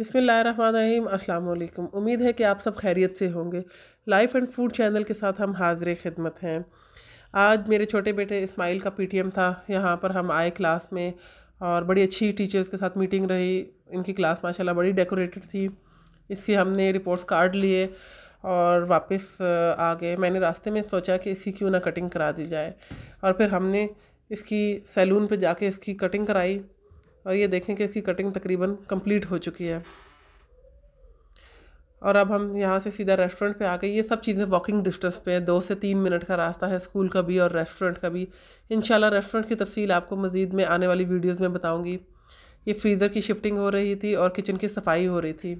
बिसमीम अस्सलाम उम्मीद है कि आप सब खैरियत से होंगे लाइफ एंड फूड चैनल के साथ हम हाजिर खिदमत हैं आज मेरे छोटे बेटे इस्माइल का पीटीएम था यहाँ पर हम आए क्लास में और बड़ी अच्छी टीचर्स के साथ मीटिंग रही इनकी क्लास माशाल्लाह बड़ी डेकोरेटेड थी इसकी हमने रिपोर्ट्स कार्ड लिए और वापस आ गए मैंने रास्ते में सोचा कि इसकी क्यों ना कटिंग करा दी जाए और फिर हमने इसकी सैलून पे जाके इसकी कटिंग कराई और ये देखें कि इसकी कटिंग तकरीबन कंप्लीट हो चुकी है और अब हम यहाँ से सीधा रेस्टोरेंट पे गए ये सब चीज़ें वॉकिंग डिस्टेंस पे दो से तीन मिनट का रास्ता है स्कूल का भी और रेस्टोरेंट का भी इन रेस्टोरेंट की तफसील आपको मज़ीद में आने वाली वीडियोज़ में बताऊँगी ये फ्रीज़र की शिफ्टिंग हो रही थी और किचन की सफाई हो रही थी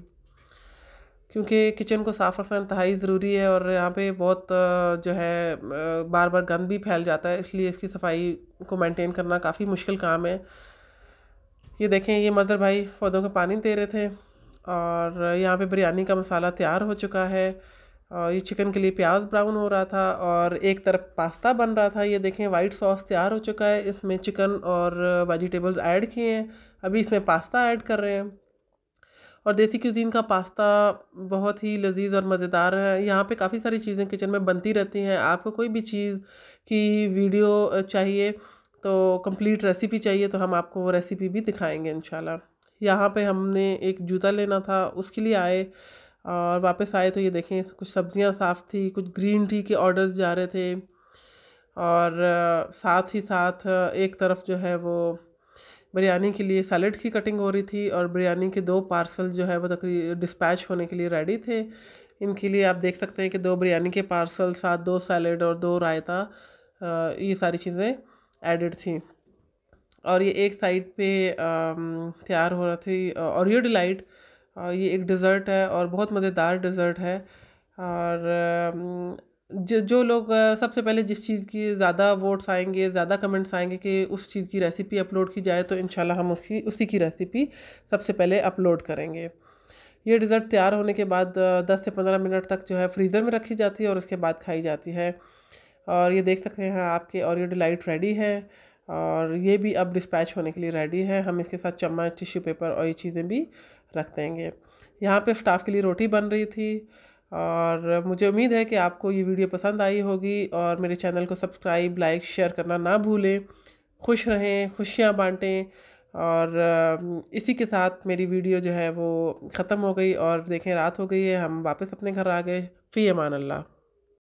क्योंकि किचन को साफ़ रखना इंतहाई ज़रूरी है और यहाँ पे बहुत जो है बार बार गंद भी फैल जाता है इसलिए इसकी सफाई को मेंटेन करना काफ़ी मुश्किल काम है ये देखें ये मदर भाई पौधों को पानी दे रहे थे और यहाँ पे बिरयानी का मसाला तैयार हो चुका है और ये चिकन के लिए प्याज ब्राउन हो रहा था और एक तरफ पास्ता बन रहा था ये देखें वाइट सॉस तैयार हो चुका है इसमें चिकन और वेजिटेबल्स ऐड किए हैं अभी इसमें पास्ता ऐड कर रहे हैं और देसी क्यूजीन का पास्ता बहुत ही लजीज और मज़ेदार है यहाँ पे काफ़ी सारी चीज़ें किचन में बनती रहती हैं आपको कोई भी चीज़ की वीडियो चाहिए तो कंप्लीट रेसिपी चाहिए तो हम आपको वो रेसिपी भी दिखाएंगे इन यहाँ पे हमने एक जूता लेना था उसके लिए आए और वापस आए तो ये देखें कुछ सब्ज़ियाँ साफ़ थी कुछ ग्रीन टी के ऑर्डर्स जा रहे थे और साथ ही साथ एक तरफ जो है वो बिरयानी के लिए सैलड की कटिंग हो रही थी और बिरयानी के दो पार्सल जो है वो तकरी डिस्पैच होने के लिए रेडी थे इनके लिए आप देख सकते हैं कि दो बिरयानी के पार्सल साथ दो सैलड और दो रायता ये सारी चीज़ें एडिड थी और ये एक साइड पे um, तैयार हो रहा थी और ये डिलाइट ये एक डिज़र्ट है और बहुत मज़ेदार डिज़र्ट है और um, जो जो लोग uh, सबसे पहले जिस चीज़ की ज़्यादा वोट्स आएंगे ज़्यादा कमेंट्स आएंगे कि उस चीज़ की रेसिपी अपलोड की जाए तो इन हम उसकी उसी की रेसिपी सबसे पहले अपलोड करेंगे ये डिज़र्ट तैयार होने के बाद 10 uh, से 15 मिनट तक जो है फ्रीज़र में रखी जाती है और उसके बाद खाई जाती है और ये देख सकते हैं आपके और डिलाइट रेडी है और ये भी अब डिस्पैच होने के लिए रेडी है हम इसके साथ चम्मच टिश्यू पेपर और ये चीज़ें भी रख देंगे यहाँ पे स्टाफ के लिए रोटी बन रही थी और मुझे उम्मीद है कि आपको ये वीडियो पसंद आई होगी और मेरे चैनल को सब्सक्राइब लाइक शेयर करना ना भूलें खुश रहें खुशियाँ बाँटें और इसी के साथ मेरी वीडियो जो है वो ख़त्म हो गई और देखें रात हो गई है हम वापस अपने घर आ गए फ़ी अमान अल्लाह